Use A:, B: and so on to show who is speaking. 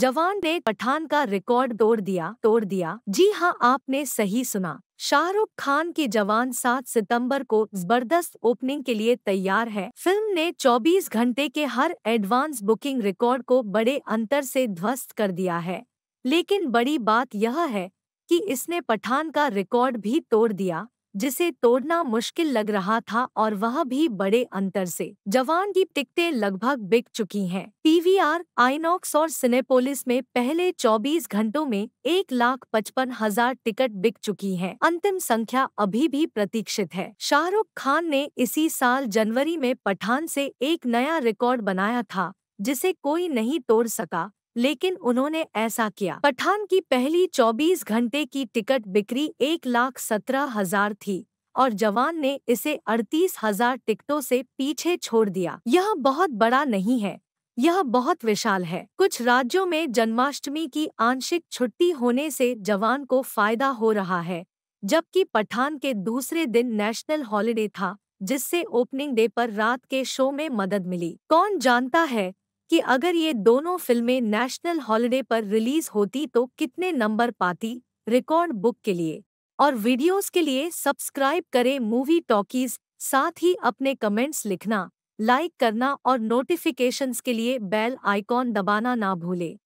A: जवान ने पठान का रिकॉर्ड तोड़ दिया तोड़ दिया जी हाँ आपने सही सुना शाहरुख खान की जवान 7 सितंबर को जबरदस्त ओपनिंग के लिए तैयार है फिल्म ने 24 घंटे के हर एडवांस बुकिंग रिकॉर्ड को बड़े अंतर से ध्वस्त कर दिया है लेकिन बड़ी बात यह है कि इसने पठान का रिकॉर्ड भी तोड़ दिया जिसे तोड़ना मुश्किल लग रहा था और वह भी बड़े अंतर से जवान की टिकटें लगभग बिक चुकी हैं। पीवीआर, आइनॉक्स और सिनेपोलिस में पहले 24 घंटों में एक लाख पचपन हजार टिकट बिक चुकी हैं। अंतिम संख्या अभी भी प्रतीक्षित है शाहरुख खान ने इसी साल जनवरी में पठान से एक नया रिकॉर्ड बनाया था जिसे कोई नहीं तोड़ सका लेकिन उन्होंने ऐसा किया पठान की पहली 24 घंटे की टिकट बिक्री एक लाख सत्रह हजार थी और जवान ने इसे अड़तीस हजार टिकटों से पीछे छोड़ दिया यह बहुत बड़ा नहीं है यह बहुत विशाल है कुछ राज्यों में जन्माष्टमी की आंशिक छुट्टी होने से जवान को फायदा हो रहा है जबकि पठान के दूसरे दिन नेशनल हॉलिडे था जिससे ओपनिंग डे पर रात के शो में मदद मिली कौन जानता है कि अगर ये दोनों फिल्में नेशनल हॉलिडे पर रिलीज होती तो कितने नंबर पाती रिकॉर्ड बुक के लिए और वीडियोस के लिए सब्सक्राइब करें मूवी टॉकीज साथ ही अपने कमेंट्स लिखना लाइक करना और नोटिफिकेशंस के लिए बेल आइकॉन दबाना ना भूलें